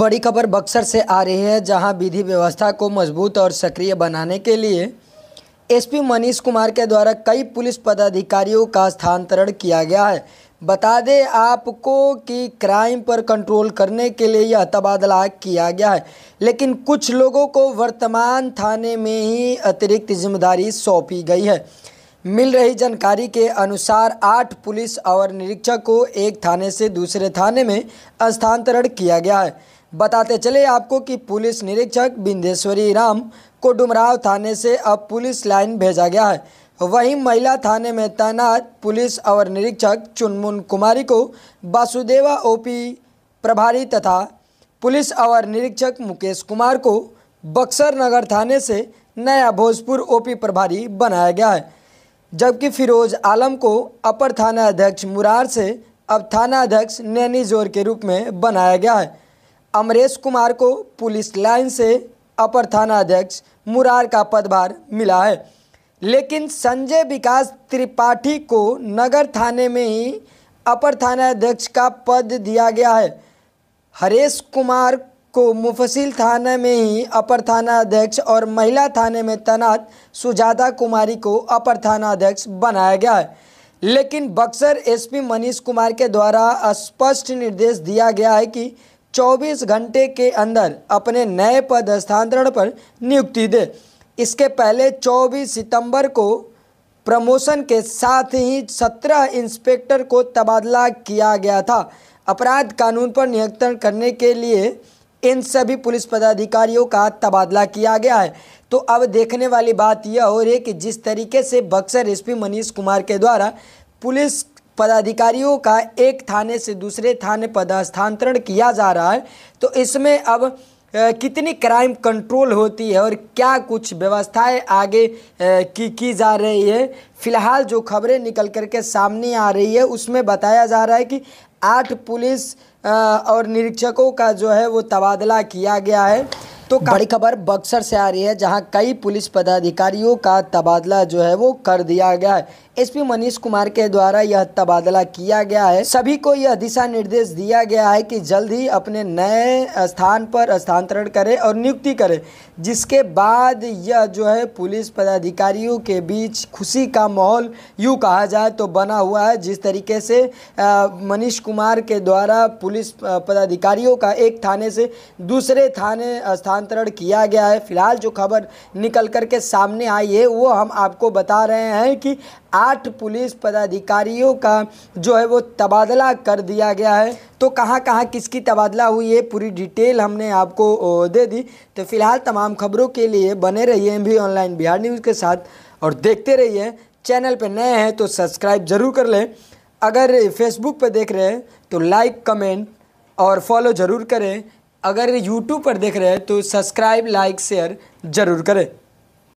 बड़ी खबर बक्सर से आ रही है जहां विधि व्यवस्था को मजबूत और सक्रिय बनाने के लिए एसपी मनीष कुमार के द्वारा कई पुलिस पदाधिकारियों का स्थानांतरण किया गया है बता दें आपको कि क्राइम पर कंट्रोल करने के लिए यह तबादला किया गया है लेकिन कुछ लोगों को वर्तमान थाने में ही अतिरिक्त जिम्मेदारी सौंपी गई है मिल रही जानकारी के अनुसार आठ पुलिस और निरीक्षक को एक थाने से दूसरे थाने में स्थानांतरण किया गया है बताते चले आपको कि पुलिस निरीक्षक बिंदेश्वरी राम को डुमराव थाने से अब पुलिस लाइन भेजा गया है वहीं महिला थाने में तैनात पुलिस अवर निरीक्षक चुनमुन कुमारी को वासुदेवा ओपी प्रभारी तथा पुलिस अवर निरीक्षक मुकेश कुमार को बक्सर नगर थाने से नया भोजपुर ओपी प्रभारी बनाया गया है जबकि फिरोज आलम को अपर थाना अध्यक्ष मुरार से अब थाना अध्यक्ष नैनी जोर के रूप में बनाया गया है अमरेश कुमार को पुलिस लाइन से अपर थाना अध्यक्ष मुरार का पदभार मिला है लेकिन संजय विकास त्रिपाठी को नगर थाने में ही अपर थाना अध्यक्ष का पद दिया गया है हरेश कुमार को मुफसिल थाना में ही अपर थाना अध्यक्ष और महिला थाने में तैनात सुजाता कुमारी को अपर थाना अध्यक्ष बनाया गया है लेकिन बक्सर एसपी मनीष कुमार के द्वारा स्पष्ट निर्देश दिया गया है कि 24 घंटे के अंदर अपने नए पद स्थानांतरण पर नियुक्ति दे इसके पहले 24 सितंबर को प्रमोशन के साथ ही 17 इंस्पेक्टर को तबादला किया गया था अपराध कानून पर नियंत्रण करने के लिए इन सभी पुलिस पदाधिकारियों का तबादला किया गया है तो अब देखने वाली बात यह हो रही है कि जिस तरीके से बक्सर एसपी मनीष कुमार के द्वारा पुलिस पदाधिकारियों का एक थाने से दूसरे थाने पदस्थानांतरण किया जा रहा है तो इसमें अब कितनी क्राइम कंट्रोल होती है और क्या कुछ व्यवस्थाएं आगे की की जा रही है फिलहाल जो खबरें निकल कर के सामने आ रही है उसमें बताया जा रहा है कि आठ पुलिस और निरीक्षकों का जो है वो तबादला किया गया है तो बड़ी खबर बक्सर से आ रही है जहां कई पुलिस पदाधिकारियों का तबादला जो है वो कर दिया गया है एसपी मनीष कुमार के द्वारा यह तबादला किया गया है सभी को यह दिशा निर्देश दिया गया है कि जल्द ही अपने नए स्थान पर स्थानांतरण करें और नियुक्ति करें जिसके बाद यह जो है पुलिस पदाधिकारियों के बीच खुशी का माहौल यूँ कहा जाए तो बना हुआ है जिस तरीके से मनीष कुमार के द्वारा पुलिस पदाधिकारियों का एक थाने से दूसरे थाने स्थान हस्तांतरण किया गया है फिलहाल जो खबर निकल कर के सामने आई है वो हम आपको बता रहे हैं कि आठ पुलिस पदाधिकारियों का जो है वो तबादला कर दिया गया है तो कहाँ कहाँ किसकी तबादला हुई है पूरी डिटेल हमने आपको दे दी तो फिलहाल तमाम खबरों के लिए बने रहिए एम भी ऑनलाइन बिहार न्यूज़ के साथ और देखते रहिए चैनल पर नए हैं तो सब्सक्राइब ज़रूर कर लें अगर फेसबुक पर देख रहे हैं तो लाइक कमेंट और फॉलो ज़रूर करें अगर यूट्यूब पर देख रहे हैं तो सब्सक्राइब लाइक शेयर ज़रूर करें